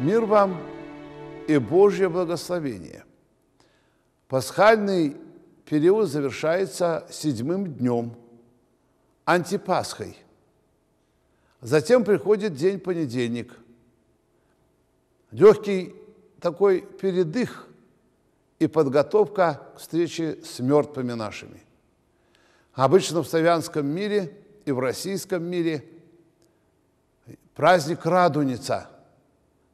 Мир вам и Божье благословение. Пасхальный период завершается седьмым днем, антипасхой. Затем приходит день понедельник. Легкий такой передых и подготовка к встрече с мертвыми нашими. Обычно в славянском мире и в российском мире праздник Радуница –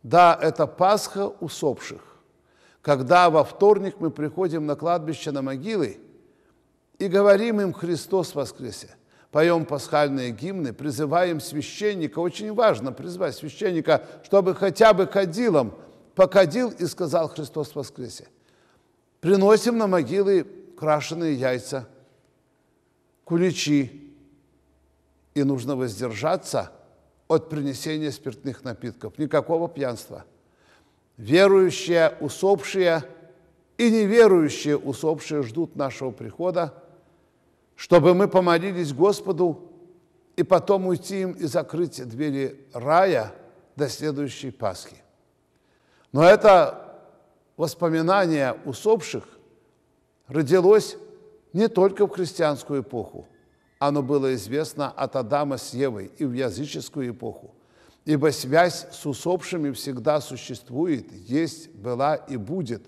да, это Пасха усопших. Когда во вторник мы приходим на кладбище на могилы и говорим им «Христос воскресе», поем пасхальные гимны, призываем священника, очень важно призвать священника, чтобы хотя бы кадилом покадил и сказал «Христос воскресе». Приносим на могилы крашеные яйца, куличи, и нужно воздержаться – от принесения спиртных напитков. Никакого пьянства. Верующие, усопшие и неверующие усопшие ждут нашего прихода, чтобы мы помолились Господу и потом уйти им и закрыть двери рая до следующей Пасхи. Но это воспоминание усопших родилось не только в христианскую эпоху – оно было известно от Адама с Евой и в языческую эпоху. Ибо связь с усопшими всегда существует, есть, была и будет.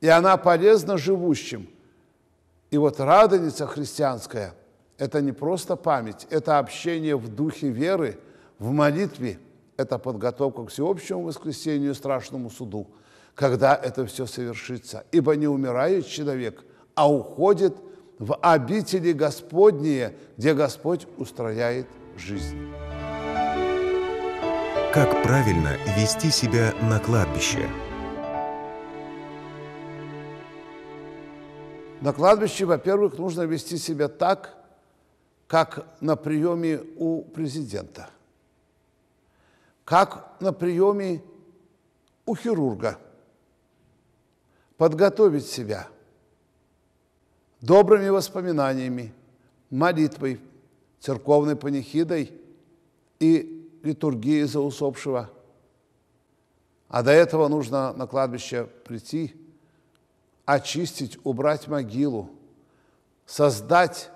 И она полезна живущим. И вот радоница христианская – это не просто память, это общение в духе веры, в молитве, это подготовка к всеобщему воскресению и страшному суду, когда это все совершится. Ибо не умирает человек, а уходит – в обители Господние, где Господь устрояет жизнь. Как правильно вести себя на кладбище? На кладбище, во-первых, нужно вести себя так, как на приеме у президента, как на приеме у хирурга. Подготовить себя – добрыми воспоминаниями, молитвой, церковной панихидой и литургией за усопшего. А до этого нужно на кладбище прийти, очистить, убрать могилу, создать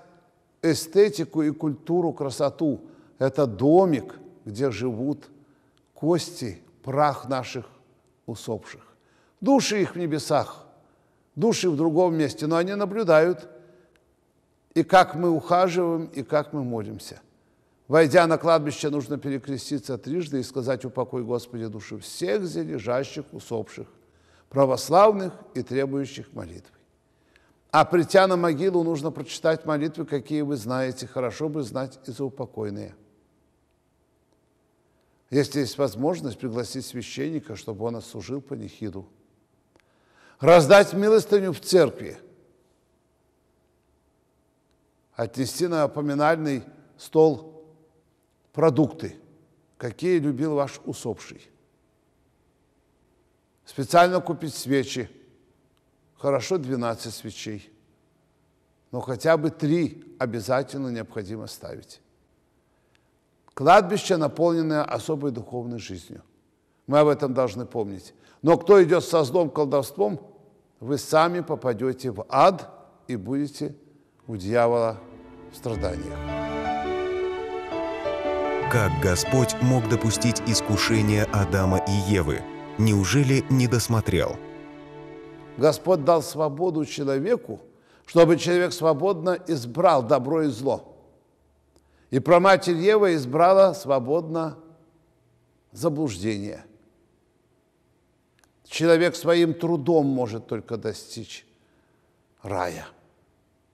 эстетику и культуру, красоту. Это домик, где живут кости, прах наших усопших. Души их в небесах, души в другом месте, но они наблюдают, и как мы ухаживаем, и как мы молимся. Войдя на кладбище, нужно перекреститься трижды и сказать «Упокой, Господи, души всех лежащих, усопших, православных и требующих молитвы». А притя на могилу, нужно прочитать молитвы, какие вы знаете, хорошо бы знать и за упокойные. Если есть возможность, пригласить священника, чтобы он отслужил панихиду раздать милостыню в церкви, отнести на поминальный стол продукты, какие любил ваш усопший. Специально купить свечи. Хорошо 12 свечей. Но хотя бы три обязательно необходимо ставить. Кладбище, наполненное особой духовной жизнью – мы об этом должны помнить. Но кто идет со злом колдовством, вы сами попадете в ад и будете у дьявола в страданиях. Как Господь мог допустить искушение Адама и Евы? Неужели не досмотрел? Господь дал свободу человеку, чтобы человек свободно избрал добро и зло. И про проматерь Ева избрала свободно заблуждение – Человек своим трудом может только достичь рая.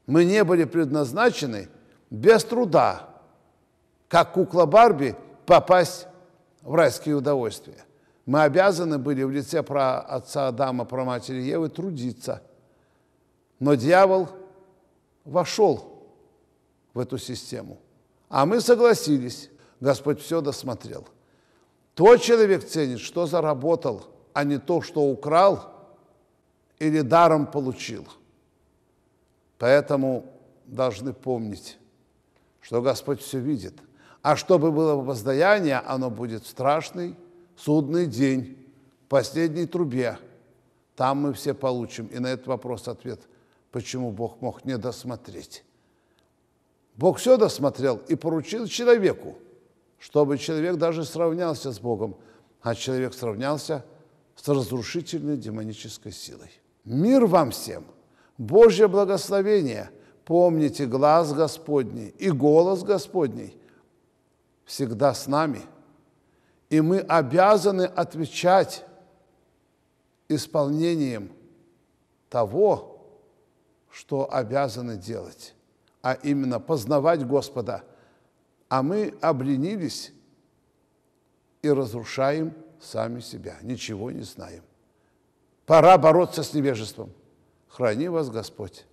Мы не были предназначены без труда, как кукла Барби, попасть в райские удовольствия. Мы обязаны были в лице про отца Адама, про матери Евы трудиться. Но дьявол вошел в эту систему. А мы согласились. Господь все досмотрел. Тот человек ценит, что заработал – а не то, что украл или даром получил. Поэтому должны помнить, что Господь все видит. А чтобы было воздаяние, оно будет страшный судный день, в последней трубе. Там мы все получим. И на этот вопрос ответ, почему Бог мог не досмотреть. Бог все досмотрел и поручил человеку, чтобы человек даже сравнялся с Богом. А человек сравнялся – с разрушительной демонической силой. Мир вам всем! Божье благословение! Помните глаз Господний и голос Господний всегда с нами. И мы обязаны отвечать исполнением того, что обязаны делать, а именно познавать Господа. А мы обленились и разрушаем сами себя, ничего не знаем. Пора бороться с невежеством. Храни вас Господь.